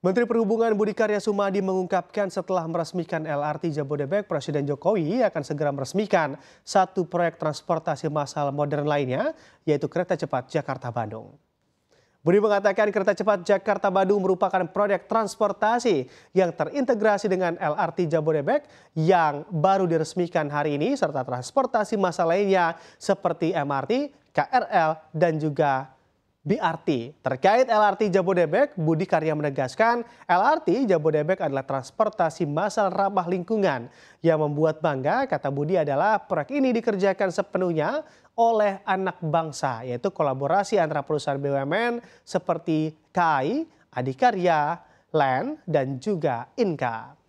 Menteri Perhubungan Budi Karya Sumadi mengungkapkan setelah meresmikan LRT Jabodebek, Presiden Jokowi akan segera meresmikan satu proyek transportasi massal modern lainnya, yaitu kereta cepat Jakarta-Bandung. Budi mengatakan kereta cepat Jakarta-Bandung merupakan proyek transportasi yang terintegrasi dengan LRT Jabodebek yang baru diresmikan hari ini serta transportasi massal lainnya seperti MRT, KRL, dan juga BRT. Terkait LRT Jabodebek, Budi Karya menegaskan LRT Jabodebek adalah transportasi massal ramah lingkungan. Yang membuat bangga, kata Budi adalah proyek ini dikerjakan sepenuhnya oleh anak bangsa, yaitu kolaborasi antara perusahaan BUMN seperti KAI, Adikarya, LAN, dan juga INKA.